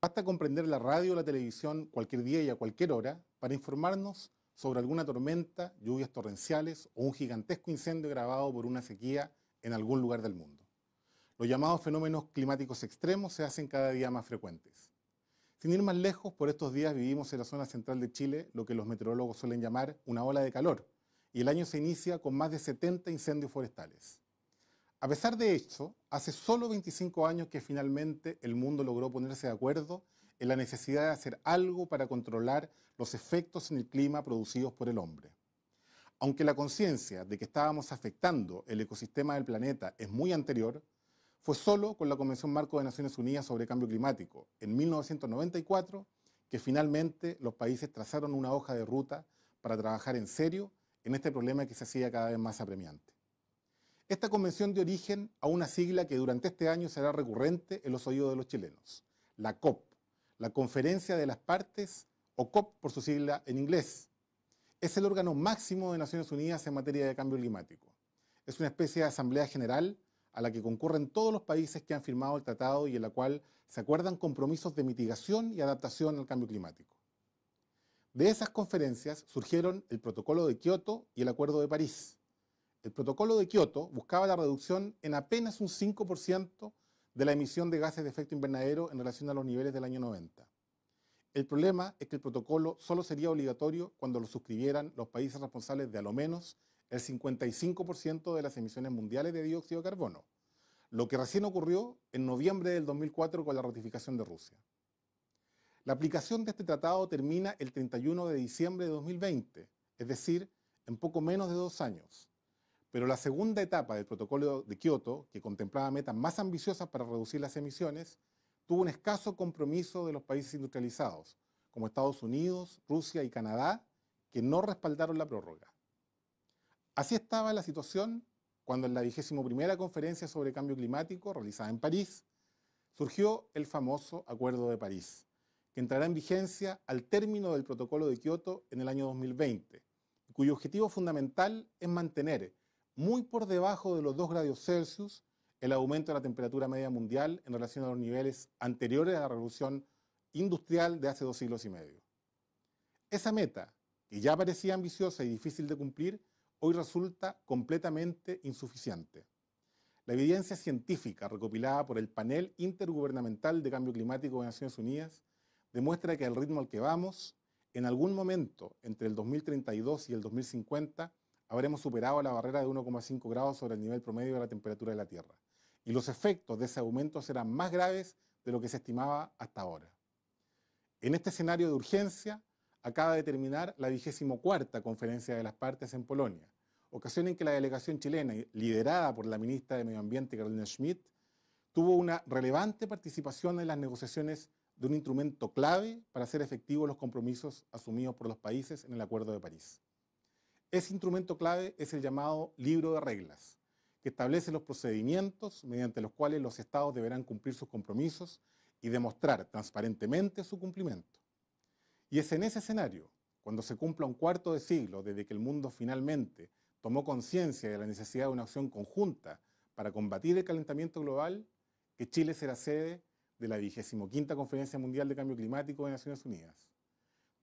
Basta comprender la radio o la televisión cualquier día y a cualquier hora para informarnos sobre alguna tormenta, lluvias torrenciales o un gigantesco incendio grabado por una sequía en algún lugar del mundo. Los llamados fenómenos climáticos extremos se hacen cada día más frecuentes. Sin ir más lejos, por estos días vivimos en la zona central de Chile lo que los meteorólogos suelen llamar una ola de calor, y el año se inicia con más de 70 incendios forestales. A pesar de esto, hace solo 25 años que finalmente el mundo logró ponerse de acuerdo en la necesidad de hacer algo para controlar los efectos en el clima producidos por el hombre. Aunque la conciencia de que estábamos afectando el ecosistema del planeta es muy anterior, fue solo con la Convención Marco de Naciones Unidas sobre Cambio Climático, en 1994, que finalmente los países trazaron una hoja de ruta para trabajar en serio en este problema que se hacía cada vez más apremiante esta convención dio origen a una sigla que durante este año será recurrente en los oídos de los chilenos, la COP, la Conferencia de las Partes, o COP por su sigla en inglés. Es el órgano máximo de Naciones Unidas en materia de cambio climático. Es una especie de asamblea general a la que concurren todos los países que han firmado el tratado y en la cual se acuerdan compromisos de mitigación y adaptación al cambio climático. De esas conferencias surgieron el Protocolo de Kioto y el Acuerdo de París el protocolo de Kioto buscaba la reducción en apenas un 5% de la emisión de gases de efecto invernadero en relación a los niveles del año 90. El problema es que el protocolo solo sería obligatorio cuando lo suscribieran los países responsables de al menos el 55% de las emisiones mundiales de dióxido de carbono, lo que recién ocurrió en noviembre del 2004 con la ratificación de Rusia. La aplicación de este tratado termina el 31 de diciembre de 2020, es decir, en poco menos de dos años. Pero la segunda etapa del protocolo de Kioto, que contemplaba metas más ambiciosas para reducir las emisiones, tuvo un escaso compromiso de los países industrializados, como Estados Unidos, Rusia y Canadá, que no respaldaron la prórroga. Así estaba la situación cuando en la vigésimo primera conferencia sobre cambio climático realizada en París surgió el famoso Acuerdo de París, que entrará en vigencia al término del protocolo de Kioto en el año 2020, cuyo objetivo fundamental es mantener muy por debajo de los 2 grados Celsius el aumento de la temperatura media mundial en relación a los niveles anteriores a la revolución industrial de hace dos siglos y medio. Esa meta, que ya parecía ambiciosa y difícil de cumplir, hoy resulta completamente insuficiente. La evidencia científica recopilada por el Panel Intergubernamental de Cambio Climático de Naciones Unidas demuestra que el ritmo al que vamos, en algún momento entre el 2032 y el 2050, habremos superado la barrera de 1,5 grados sobre el nivel promedio de la temperatura de la Tierra, y los efectos de ese aumento serán más graves de lo que se estimaba hasta ahora. En este escenario de urgencia, acaba de terminar la vigésimo cuarta conferencia de las partes en Polonia, ocasión en que la delegación chilena, liderada por la ministra de Medio Ambiente Carolina Schmidt, tuvo una relevante participación en las negociaciones de un instrumento clave para hacer efectivos los compromisos asumidos por los países en el Acuerdo de París. Ese instrumento clave es el llamado libro de reglas, que establece los procedimientos mediante los cuales los estados deberán cumplir sus compromisos y demostrar transparentemente su cumplimiento. Y es en ese escenario, cuando se cumpla un cuarto de siglo desde que el mundo finalmente tomó conciencia de la necesidad de una acción conjunta para combatir el calentamiento global, que Chile será sede de la 25 Conferencia Mundial de Cambio Climático de Naciones Unidas.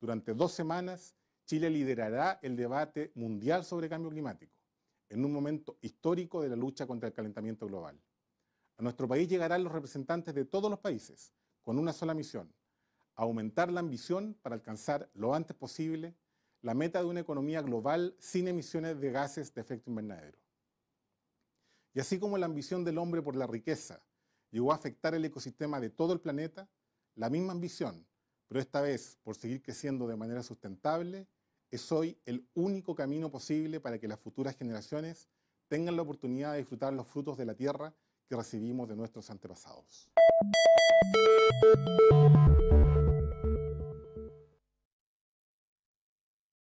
Durante dos semanas, Chile liderará el debate mundial sobre cambio climático, en un momento histórico de la lucha contra el calentamiento global. A nuestro país llegarán los representantes de todos los países, con una sola misión, aumentar la ambición para alcanzar lo antes posible la meta de una economía global sin emisiones de gases de efecto invernadero. Y así como la ambición del hombre por la riqueza llegó a afectar el ecosistema de todo el planeta, la misma ambición, pero esta vez por seguir creciendo de manera sustentable, es hoy el único camino posible para que las futuras generaciones tengan la oportunidad de disfrutar los frutos de la tierra que recibimos de nuestros antepasados.